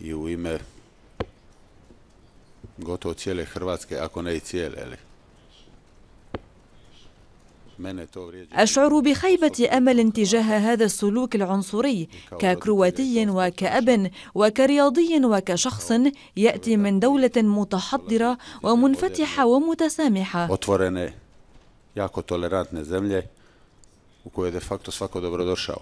i u ime gotovo cijele Hrvatske, ako ne i cijele, ali... أشعر بخيبة أمل تجاه هذا السلوك العنصري ككرواتي وكأب وكرياضي وكشخص يأتي من دولة متحضرة ومنفتحة ومتسامحة